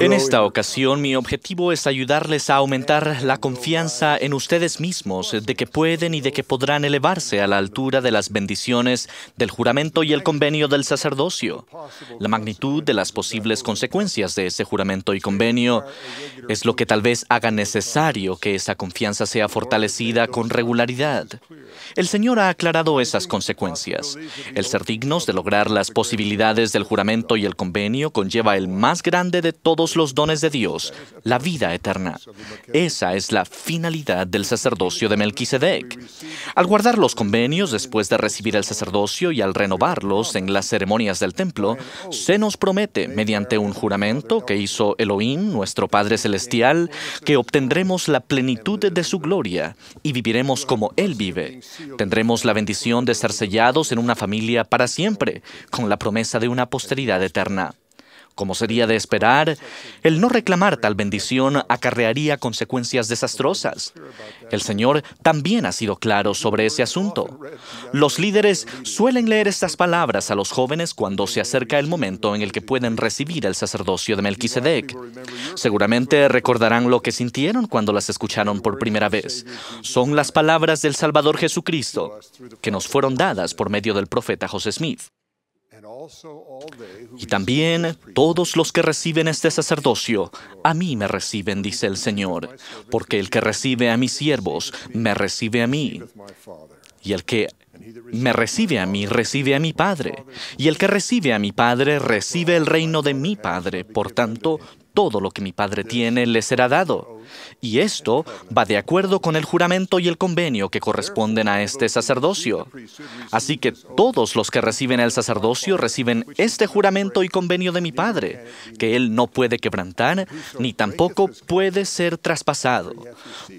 En esta ocasión mi objetivo es ayudarles a aumentar la confianza en ustedes mismos de que pueden y de que podrán elevarse a la altura de las bendiciones del juramento y el convenio del sacerdocio. La magnitud de las posibles consecuencias de ese juramento y convenio es lo que tal vez haga necesario que esa confianza sea fortalecida con regularidad. El Señor ha aclarado esas consecuencias. El ser dignos de lograr las posibilidades del juramento y el convenio conlleva el más grande de todos los dones de Dios, la vida eterna. Esa es la finalidad del sacerdocio de Melquisedec. Al guardar los convenios después de recibir el sacerdocio y al renovarlos en las ceremonias del templo, se nos promete, mediante un juramento que hizo Elohim, nuestro Padre Celestial, que obtendremos la plenitud de su gloria y viviremos como Él vive. Tendremos la bendición de ser sellados en una familia para siempre, con la promesa de una posteridad eterna. Como sería de esperar, el no reclamar tal bendición acarrearía consecuencias desastrosas. El Señor también ha sido claro sobre ese asunto. Los líderes suelen leer estas palabras a los jóvenes cuando se acerca el momento en el que pueden recibir el sacerdocio de Melquisedec. Seguramente recordarán lo que sintieron cuando las escucharon por primera vez. Son las palabras del Salvador Jesucristo que nos fueron dadas por medio del profeta José Smith. Y también todos los que reciben este sacerdocio, a mí me reciben, dice el Señor, porque el que recibe a mis siervos, me recibe a mí. Y el que me recibe a mí, recibe a mi Padre. Y el que recibe a mi Padre, recibe el reino de mi Padre. Por tanto, todo lo que mi Padre tiene le será dado. Y esto va de acuerdo con el juramento y el convenio que corresponden a este sacerdocio. Así que todos los que reciben el sacerdocio reciben este juramento y convenio de mi Padre, que Él no puede quebrantar, ni tampoco puede ser traspasado.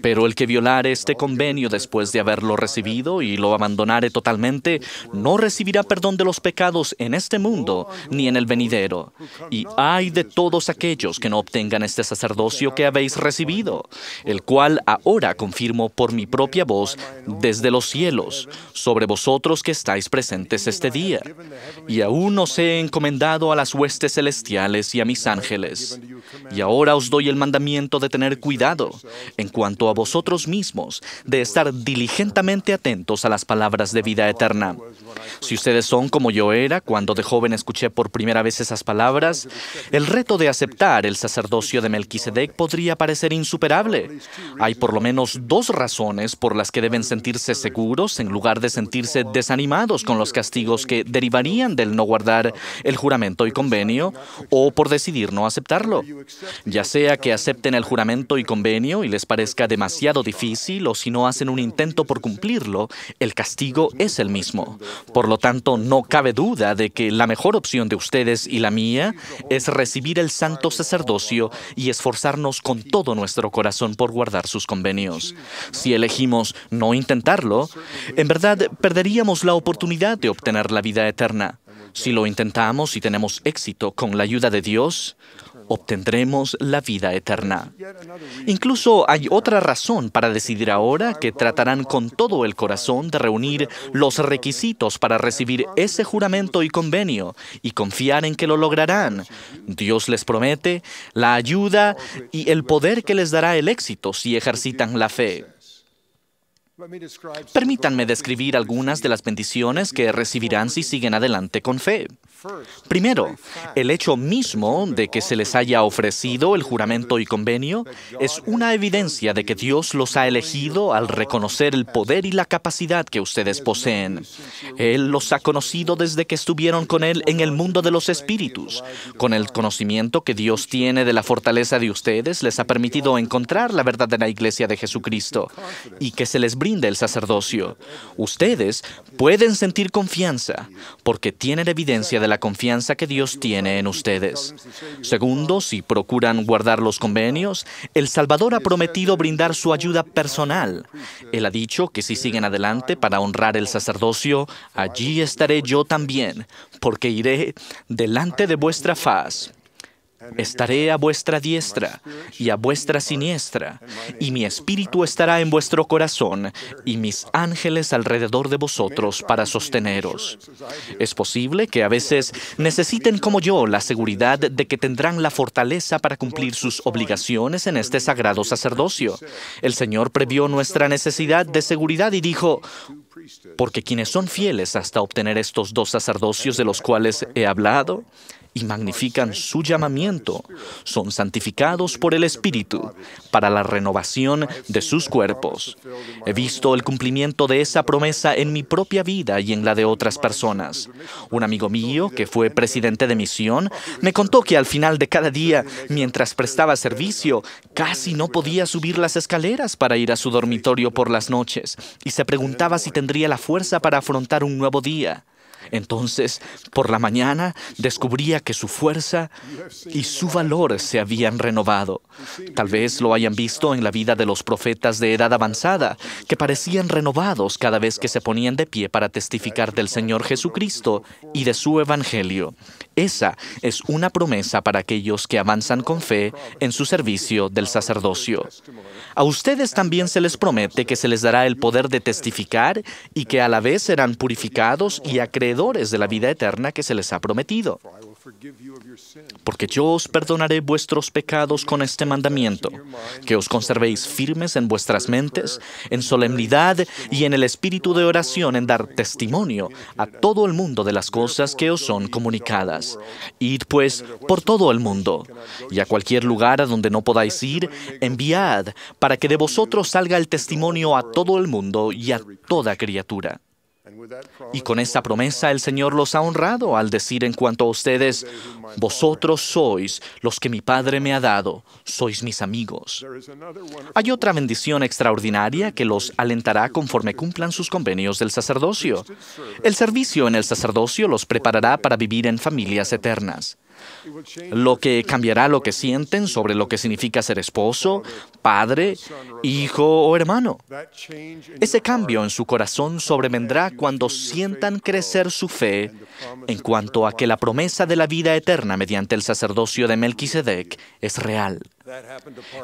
Pero el que violare este convenio después de haberlo recibido y lo abandonare totalmente no recibirá perdón de los pecados en este mundo ni en el venidero. Y ay de todos aquellos que no obtengan este sacerdocio que habéis recibido, el cual ahora confirmo por mi propia voz desde los cielos, sobre vosotros que estáis presentes este día. Y aún os he encomendado a las huestes celestiales y a mis ángeles. Y ahora os doy el mandamiento de tener cuidado en cuanto a vosotros mismos, de estar diligentemente atentos a las palabras de de vida eterna. Si ustedes son como yo era, cuando de joven escuché por primera vez esas palabras, el reto de aceptar el sacerdocio de Melquisedec podría parecer insuperable. Hay por lo menos dos razones por las que deben sentirse seguros en lugar de sentirse desanimados con los castigos que derivarían del no guardar el juramento y convenio o por decidir no aceptarlo. Ya sea que acepten el juramento y convenio y les parezca demasiado difícil o si no hacen un intento por cumplirlo, el castigo es el mismo. Por lo tanto, no cabe duda de que la mejor opción de ustedes y la mía es recibir el santo sacerdocio y esforzarnos con todo nuestro corazón por guardar sus convenios. Si elegimos no intentarlo, en verdad perderíamos la oportunidad de obtener la vida eterna. Si lo intentamos y tenemos éxito con la ayuda de Dios, obtendremos la vida eterna. Incluso hay otra razón para decidir ahora que tratarán con todo el corazón de reunir los requisitos para recibir ese juramento y convenio y confiar en que lo lograrán. Dios les promete la ayuda y el poder que les dará el éxito si ejercitan la fe. Permítanme describir algunas de las bendiciones que recibirán si siguen adelante con fe. Primero, el hecho mismo de que se les haya ofrecido el juramento y convenio es una evidencia de que Dios los ha elegido al reconocer el poder y la capacidad que ustedes poseen. Él los ha conocido desde que estuvieron con Él en el mundo de los espíritus. Con el conocimiento que Dios tiene de la fortaleza de ustedes, les ha permitido encontrar la verdad la iglesia de Jesucristo y que se les brinde el sacerdocio. Ustedes pueden sentir confianza porque tienen evidencia de la confianza que Dios tiene en ustedes. Segundo, si procuran guardar los convenios, El Salvador ha prometido brindar su ayuda personal. Él ha dicho que si siguen adelante para honrar el sacerdocio, allí estaré yo también, porque iré delante de vuestra faz. Estaré a vuestra diestra y a vuestra siniestra, y mi espíritu estará en vuestro corazón, y mis ángeles alrededor de vosotros para sosteneros. Es posible que a veces necesiten como yo la seguridad de que tendrán la fortaleza para cumplir sus obligaciones en este sagrado sacerdocio. El Señor previó nuestra necesidad de seguridad y dijo, porque quienes son fieles hasta obtener estos dos sacerdocios de los cuales he hablado, y magnifican su llamamiento, son santificados por el Espíritu para la renovación de sus cuerpos. He visto el cumplimiento de esa promesa en mi propia vida y en la de otras personas. Un amigo mío, que fue presidente de misión, me contó que al final de cada día, mientras prestaba servicio, casi no podía subir las escaleras para ir a su dormitorio por las noches y se preguntaba si tendría la fuerza para afrontar un nuevo día. Entonces, por la mañana, descubría que su fuerza y su valor se habían renovado. Tal vez lo hayan visto en la vida de los profetas de edad avanzada, que parecían renovados cada vez que se ponían de pie para testificar del Señor Jesucristo y de su Evangelio. Esa es una promesa para aquellos que avanzan con fe en su servicio del sacerdocio. A ustedes también se les promete que se les dará el poder de testificar y que a la vez serán purificados y acreedores de la vida eterna que se les ha prometido. Porque yo os perdonaré vuestros pecados con este mandamiento, que os conservéis firmes en vuestras mentes, en solemnidad y en el espíritu de oración, en dar testimonio a todo el mundo de las cosas que os son comunicadas. Id pues por todo el mundo, y a cualquier lugar a donde no podáis ir, enviad, para que de vosotros salga el testimonio a todo el mundo y a toda criatura. Y con esta promesa el Señor los ha honrado al decir en cuanto a ustedes, vosotros sois los que mi Padre me ha dado, sois mis amigos. Hay otra bendición extraordinaria que los alentará conforme cumplan sus convenios del sacerdocio. El servicio en el sacerdocio los preparará para vivir en familias eternas lo que cambiará lo que sienten sobre lo que significa ser esposo, padre, hijo o hermano. Ese cambio en su corazón sobrevendrá cuando sientan crecer su fe en cuanto a que la promesa de la vida eterna mediante el sacerdocio de Melquisedec es real.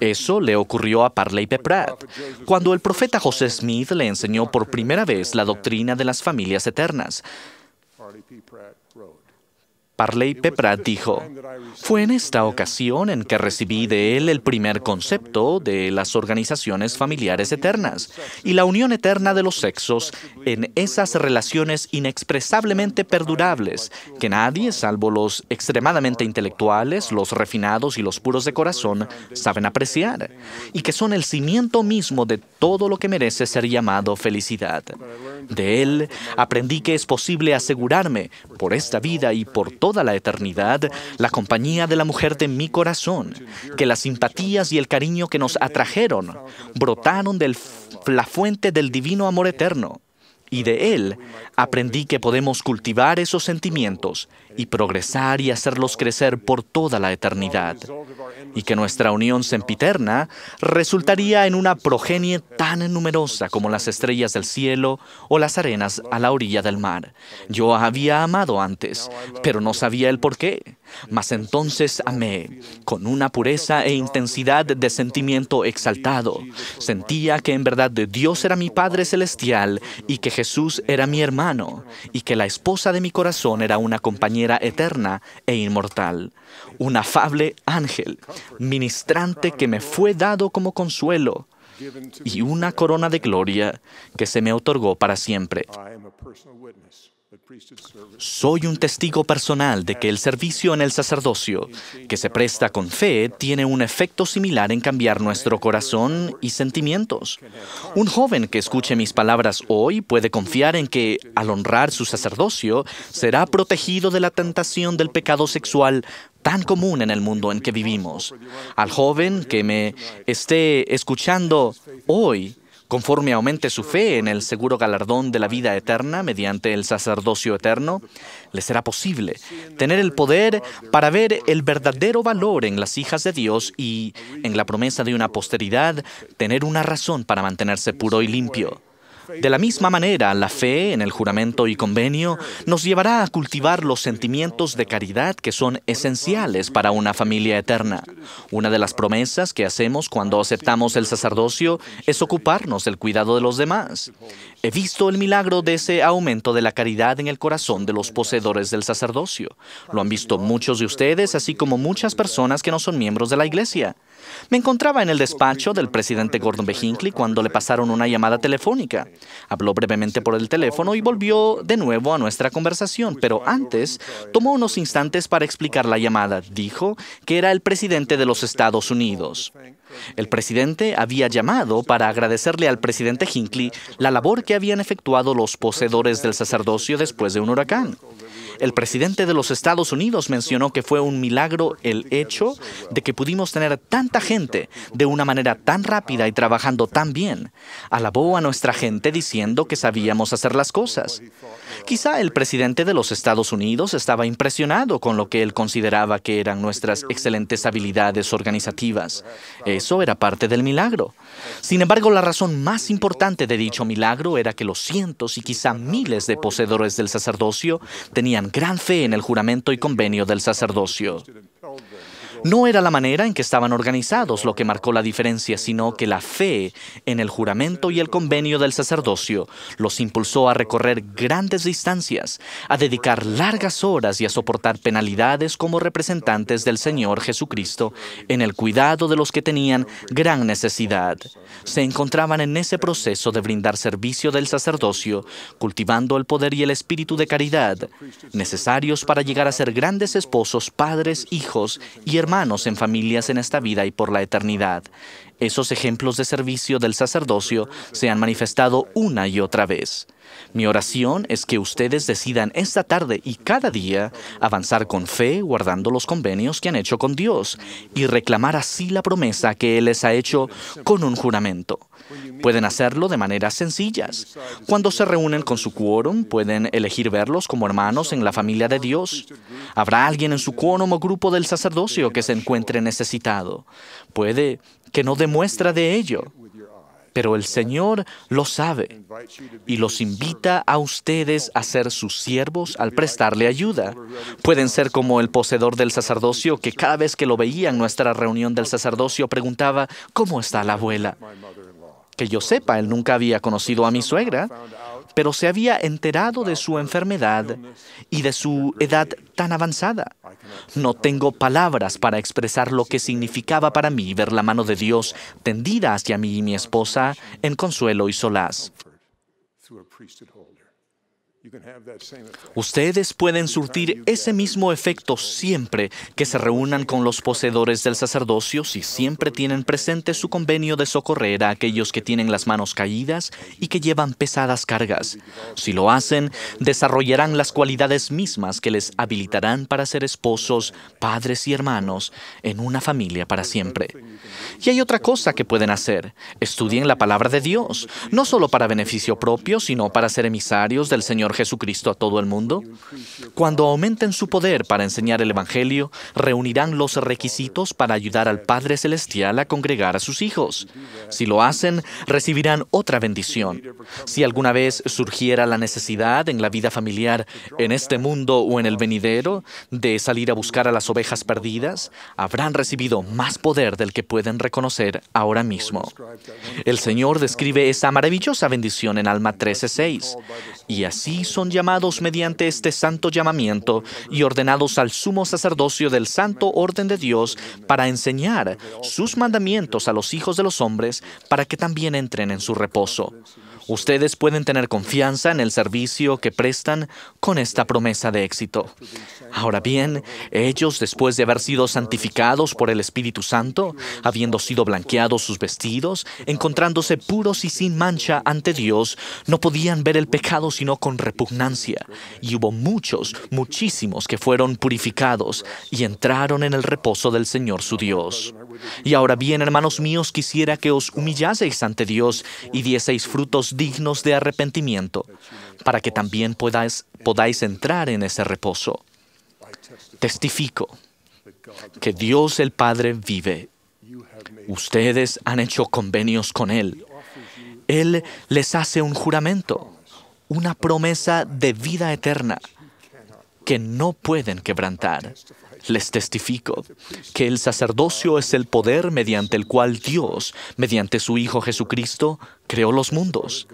Eso le ocurrió a Parley P. Pratt cuando el profeta José Smith le enseñó por primera vez la doctrina de las familias eternas. Parley Peprat dijo, fue en esta ocasión en que recibí de él el primer concepto de las organizaciones familiares eternas y la unión eterna de los sexos en esas relaciones inexpresablemente perdurables que nadie, salvo los extremadamente intelectuales, los refinados y los puros de corazón, saben apreciar y que son el cimiento mismo de todo lo que merece ser llamado felicidad. De él aprendí que es posible asegurarme por esta vida y por todo toda la eternidad la compañía de la mujer de mi corazón, que las simpatías y el cariño que nos atrajeron brotaron de la fuente del divino amor eterno. Y de él aprendí que podemos cultivar esos sentimientos y progresar y hacerlos crecer por toda la eternidad, y que nuestra unión sempiterna resultaría en una progenie tan numerosa como las estrellas del cielo o las arenas a la orilla del mar. Yo había amado antes, pero no sabía el por qué. Mas entonces amé, con una pureza e intensidad de sentimiento exaltado. Sentía que en verdad Dios era mi Padre Celestial y que Jesús era mi hermano, y que la esposa de mi corazón era una compañera eterna e inmortal. Un afable ángel, ministrante que me fue dado como consuelo y una corona de gloria que se me otorgó para siempre. Soy un testigo personal de que el servicio en el sacerdocio, que se presta con fe, tiene un efecto similar en cambiar nuestro corazón y sentimientos. Un joven que escuche mis palabras hoy puede confiar en que, al honrar su sacerdocio, será protegido de la tentación del pecado sexual tan común en el mundo en que vivimos. Al joven que me esté escuchando hoy, Conforme aumente su fe en el seguro galardón de la vida eterna mediante el sacerdocio eterno, le será posible tener el poder para ver el verdadero valor en las hijas de Dios y, en la promesa de una posteridad, tener una razón para mantenerse puro y limpio. De la misma manera, la fe en el juramento y convenio nos llevará a cultivar los sentimientos de caridad que son esenciales para una familia eterna. Una de las promesas que hacemos cuando aceptamos el sacerdocio es ocuparnos del cuidado de los demás. He visto el milagro de ese aumento de la caridad en el corazón de los poseedores del sacerdocio. Lo han visto muchos de ustedes, así como muchas personas que no son miembros de la iglesia. Me encontraba en el despacho del presidente Gordon B. Hinckley cuando le pasaron una llamada telefónica. Habló brevemente por el teléfono y volvió de nuevo a nuestra conversación, pero antes tomó unos instantes para explicar la llamada. Dijo que era el presidente de los Estados Unidos. El presidente había llamado para agradecerle al presidente Hinckley la labor que habían efectuado los poseedores del sacerdocio después de un huracán. El presidente de los Estados Unidos mencionó que fue un milagro el hecho de que pudimos tener tanta gente de una manera tan rápida y trabajando tan bien. Alabó a nuestra gente diciendo que sabíamos hacer las cosas. Quizá el presidente de los Estados Unidos estaba impresionado con lo que él consideraba que eran nuestras excelentes habilidades organizativas. Eso era parte del milagro. Sin embargo, la razón más importante de dicho milagro era que los cientos y quizá miles de poseedores del sacerdocio tenían gran fe en el juramento y convenio del sacerdocio. No era la manera en que estaban organizados lo que marcó la diferencia, sino que la fe en el juramento y el convenio del sacerdocio los impulsó a recorrer grandes distancias, a dedicar largas horas y a soportar penalidades como representantes del Señor Jesucristo en el cuidado de los que tenían gran necesidad. Se encontraban en ese proceso de brindar servicio del sacerdocio, cultivando el poder y el espíritu de caridad, necesarios para llegar a ser grandes esposos, padres, hijos y hermanos manos en familias en esta vida y por la eternidad. Esos ejemplos de servicio del sacerdocio se han manifestado una y otra vez. Mi oración es que ustedes decidan esta tarde y cada día avanzar con fe, guardando los convenios que han hecho con Dios, y reclamar así la promesa que Él les ha hecho con un juramento. Pueden hacerlo de maneras sencillas. Cuando se reúnen con su quórum, pueden elegir verlos como hermanos en la familia de Dios. Habrá alguien en su quórum o grupo del sacerdocio que se encuentre necesitado. Puede que no demuestra de ello pero el Señor lo sabe y los invita a ustedes a ser sus siervos al prestarle ayuda. Pueden ser como el poseedor del sacerdocio que cada vez que lo veía en nuestra reunión del sacerdocio preguntaba, ¿cómo está la abuela? Que yo sepa, él nunca había conocido a mi suegra pero se había enterado de su enfermedad y de su edad tan avanzada. No tengo palabras para expresar lo que significaba para mí ver la mano de Dios tendida hacia mí y mi esposa en consuelo y solaz. Ustedes pueden surtir ese mismo efecto siempre que se reúnan con los poseedores del sacerdocio si siempre tienen presente su convenio de socorrer a aquellos que tienen las manos caídas y que llevan pesadas cargas. Si lo hacen, desarrollarán las cualidades mismas que les habilitarán para ser esposos, padres y hermanos en una familia para siempre. Y hay otra cosa que pueden hacer. Estudien la palabra de Dios, no solo para beneficio propio, sino para ser emisarios del Señor Jesucristo a todo el mundo? Cuando aumenten su poder para enseñar el Evangelio, reunirán los requisitos para ayudar al Padre Celestial a congregar a sus hijos. Si lo hacen, recibirán otra bendición. Si alguna vez surgiera la necesidad en la vida familiar, en este mundo o en el venidero, de salir a buscar a las ovejas perdidas, habrán recibido más poder del que pueden reconocer ahora mismo. El Señor describe esa maravillosa bendición en Alma 13.6. Y así son llamados mediante este santo llamamiento y ordenados al sumo sacerdocio del santo orden de Dios para enseñar sus mandamientos a los hijos de los hombres para que también entren en su reposo. Ustedes pueden tener confianza en el servicio que prestan con esta promesa de éxito. Ahora bien, ellos, después de haber sido santificados por el Espíritu Santo, habiendo sido blanqueados sus vestidos, encontrándose puros y sin mancha ante Dios, no podían ver el pecado sino con repugnancia. Y hubo muchos, muchísimos que fueron purificados y entraron en el reposo del Señor su Dios. Y ahora bien, hermanos míos, quisiera que os humillaseis ante Dios y dieseis frutos dignos de arrepentimiento, para que también podáis, podáis entrar en ese reposo. Testifico que Dios el Padre vive. Ustedes han hecho convenios con Él. Él les hace un juramento, una promesa de vida eterna que no pueden quebrantar. Les testifico que el sacerdocio es el poder mediante el cual Dios, mediante su Hijo Jesucristo, creó los mundos.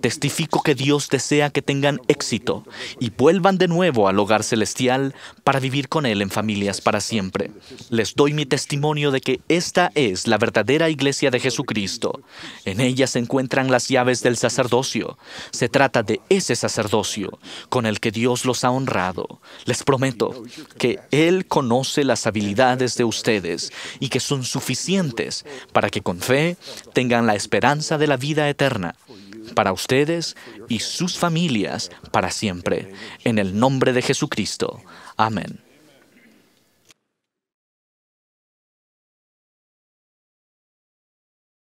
Testifico que Dios desea que tengan éxito y vuelvan de nuevo al hogar celestial para vivir con Él en familias para siempre. Les doy mi testimonio de que esta es la verdadera iglesia de Jesucristo. En ella se encuentran las llaves del sacerdocio. Se trata de ese sacerdocio con el que Dios los ha honrado. Les prometo que Él conoce las habilidades de ustedes y que son suficientes para que con fe tengan la esperanza de la vida eterna para ustedes y sus familias para siempre. En el nombre de Jesucristo. Amén.